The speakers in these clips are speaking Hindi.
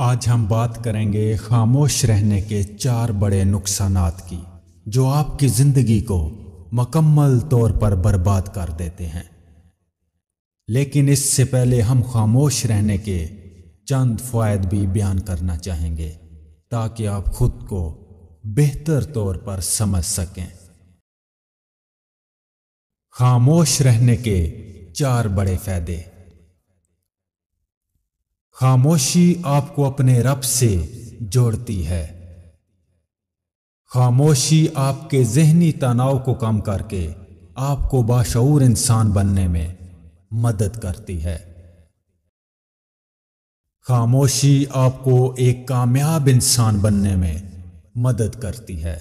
आज हम बात करेंगे खामोश रहने के चार बड़े नुकसान की जो आपकी ज़िंदगी को मकम्मल तौर पर बर्बाद कर देते हैं लेकिन इससे पहले हम खामोश रहने के चंद फ़ायद भी बयान करना चाहेंगे ताकि आप खुद को बेहतर तौर पर समझ सकें खामोश रहने के चार बड़े फ़ायदे खामोशी आपको अपने रब से जोड़ती है खामोशी आपके जहनी तनाव को कम करके आपको बाशूर इंसान बनने में मदद करती है खामोशी आपको एक कामयाब इंसान बनने में मदद करती है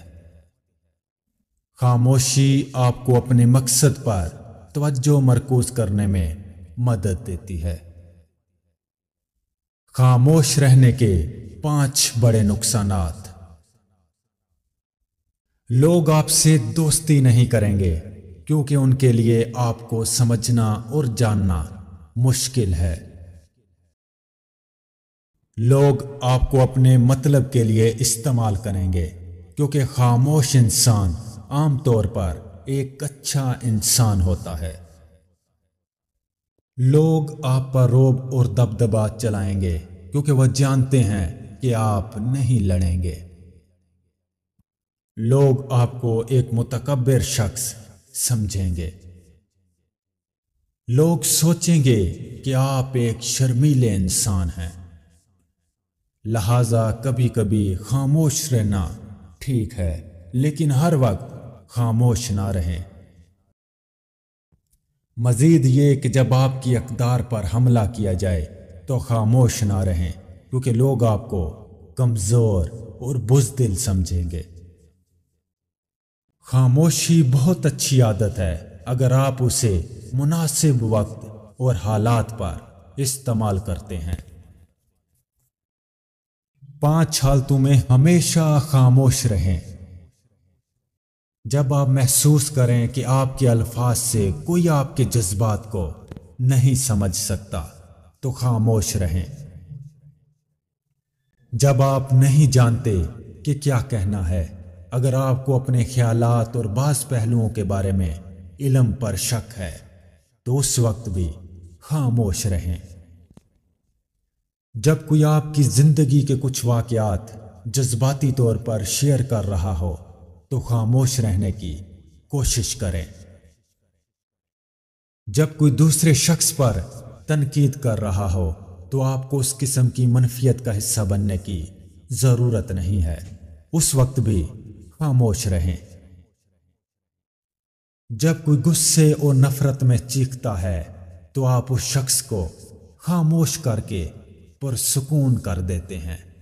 खामोशी आपको अपने मकसद पर तवज्जो मरकूज करने में मदद देती है खामोश रहने के पांच बड़े नुकसान लोग आपसे दोस्ती नहीं करेंगे क्योंकि उनके लिए आपको समझना और जानना मुश्किल है लोग आपको अपने मतलब के लिए इस्तेमाल करेंगे क्योंकि खामोश इंसान आमतौर पर एक अच्छा इंसान होता है लोग आप पर रोब और दबदबा चलाएंगे क्योंकि वह जानते हैं कि आप नहीं लड़ेंगे लोग आपको एक मुतकबर शख्स समझेंगे लोग सोचेंगे कि आप एक शर्मीले इंसान हैं लिहाजा कभी कभी खामोश रहना ठीक है लेकिन हर वक्त खामोश ना रहें मज़ीद ये कि जब आपकी अकदार पर हमला किया जाए तो खामोश ना रहें क्योंकि लोग आपको कमज़ोर और बुजदिल समझेंगे खामोशी बहुत अच्छी आदत है अगर आप उसे मुनासिब वक्त और हालात पर इस्तेमाल करते हैं पांच हालतों में हमेशा खामोश रहें जब आप महसूस करें कि आपके अल्फाज से कोई आपके जज्बात को नहीं समझ सकता तो खामोश रहें जब आप नहीं जानते कि क्या कहना है अगर आपको अपने ख्यालात और बास पहलुओं के बारे में इलम पर शक है तो उस वक्त भी खामोश रहें जब कोई आपकी ज़िंदगी के कुछ वाकयात जज्बाती तौर पर शेयर कर रहा हो तो खामोश रहने की कोशिश करें जब कोई दूसरे शख्स पर तनकीद कर रहा हो तो आपको उस किस्म की मनफियत का हिस्सा बनने की ज़रूरत नहीं है उस वक्त भी खामोश रहें जब कोई गुस्से और नफरत में चीखता है तो आप उस शख्स को खामोश करके पुरसकून कर देते हैं